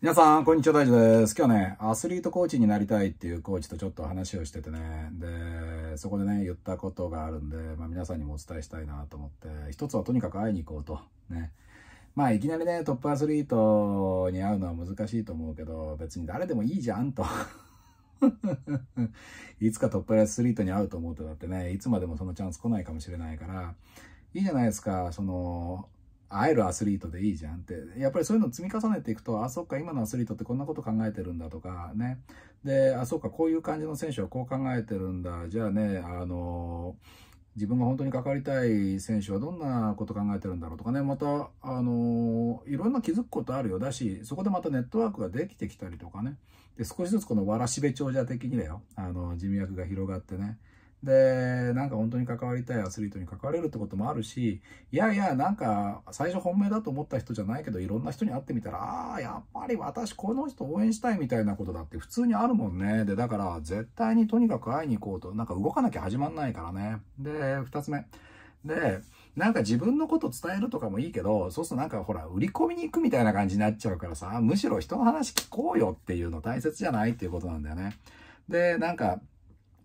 皆さん、こんにちは、大地です。今日ね、アスリートコーチになりたいっていうコーチとちょっと話をしててね、で、そこでね、言ったことがあるんで、まあ、皆さんにもお伝えしたいなと思って、一つはとにかく会いに行こうと、ね。まあ、いきなりね、トップアスリートに会うのは難しいと思うけど、別に誰でもいいじゃんと。いつかトップアスリートに会うと思うとだってね、いつまでもそのチャンス来ないかもしれないから、いいじゃないですか、その、会えるアスリートでいいじゃんって、やっぱりそういうの積み重ねていくと、あ、そっか、今のアスリートってこんなこと考えてるんだとかね。で、あ、そっか、こういう感じの選手はこう考えてるんだ。じゃあね、あの自分が本当に関わりたい選手はどんなこと考えてるんだろうとかね、また、あのいろんな気づくことあるよだし、そこでまたネットワークができてきたりとかね。で、少しずつこのわらしべ長者的にだよ。あの、人脈が広がってね。で、なんか本当に関わりたいアスリートに関われるってこともあるし、いやいや、なんか最初本命だと思った人じゃないけど、いろんな人に会ってみたら、ああ、やっぱり私この人応援したいみたいなことだって普通にあるもんね。で、だから絶対にとにかく会いに行こうと、なんか動かなきゃ始まんないからね。で、二つ目。で、なんか自分のこと伝えるとかもいいけど、そうするとなんかほら、売り込みに行くみたいな感じになっちゃうからさ、むしろ人の話聞こうよっていうの大切じゃないっていうことなんだよね。で、なんか、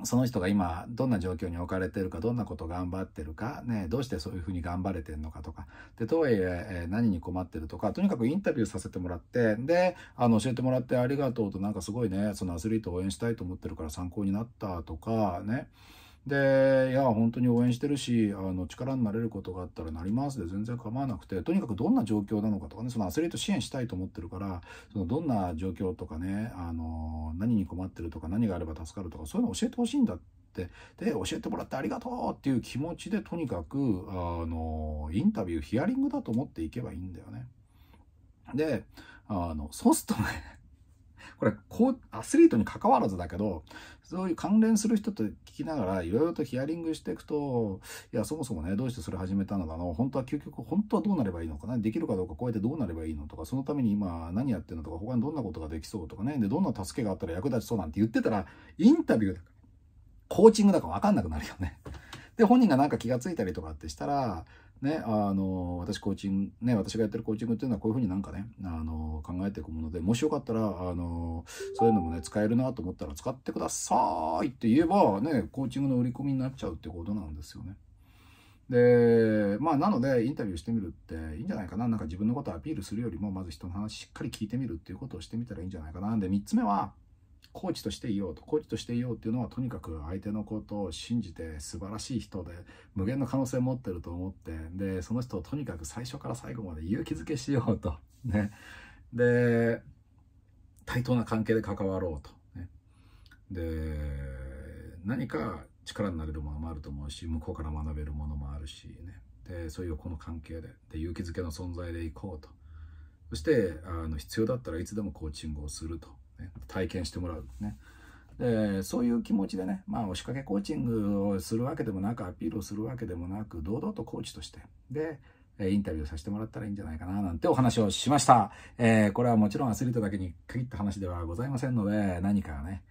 その人が今どんな状況に置かれてるかどんなこと頑張ってるか、ね、どうしてそういうふうに頑張れてるのかとかでとはいえ何に困ってるとかとにかくインタビューさせてもらってであの教えてもらってありがとうとなんかすごいねそのアスリートを応援したいと思ってるから参考になったとかねでいや本当に応援してるしあの力になれることがあったらなりますで全然構わなくてとにかくどんな状況なのかとかねそのアスリート支援したいと思ってるからそのどんな状況とかねあの何に困ってるとか何があれば助かるとかそういうのを教えてほしいんだってで教えてもらってありがとうっていう気持ちでとにかくあのインタビューヒアリングだと思っていけばいいんだよね。であのそうするとねこれこうアスリートに関わらずだけどそういう関連する人と聞きながらいろいろとヒアリングしていくといやそもそもねどうしてそれ始めたのかな本当は究極本当はどうなればいいのかなできるかどうかこうやってどうなればいいのとかそのために今何やってるのとか他にどんなことができそうとかねでどんな助けがあったら役立ちそうなんて言ってたらインタビューだかコーチングだか分かんなくなるよね。で本人がなんか気が付いたりとかってしたらね、あの、私コーチング、ね、私がやってるコーチングっていうのはこういうふうになんかね、あの、考えていくもので、もしよかったら、あの、そういうのもね、使えるなと思ったら使ってくださいって言えば、ね、コーチングの売り込みになっちゃうってことなんですよね。で、まあ、なので、インタビューしてみるっていいんじゃないかな。なんか自分のことをアピールするよりも、まず人の話しっかり聞いてみるっていうことをしてみたらいいんじゃないかな。で、3つ目は、コーチとしていようと、コーチとしていようっていうのは、とにかく相手のことを信じて、素晴らしい人で、無限の可能性を持ってると思って、で、その人をとにかく最初から最後まで勇気づけしようと。ね。で、対等な関係で関わろうと。ね、で、何か力になれるものもあると思うし、向こうから学べるものもあるし、ね。で、そういうこの関係で、で勇気づけの存在でいこうと。そして、あの必要だったらいつでもコーチングをすると。体験してもらうね。でそういう気持ちでね、まあ、押しかけコーチングをするわけでもなく、アピールをするわけでもなく、堂々とコーチとして、で、インタビューさせてもらったらいいんじゃないかな、なんてお話をしました。えー、これはもちろんアスリートだけに限った話ではございませんので、何かね、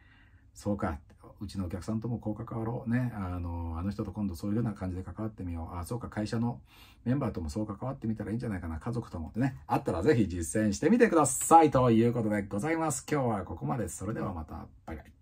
そうかっうちのお客さんともこう関わろうねあのあの人と今度そういうような感じで関わってみようあそうか会社のメンバーともそう関わってみたらいいんじゃないかな家族ともってねあったらぜひ実践してみてくださいということでございます今日はここまでそれではまたバイバイ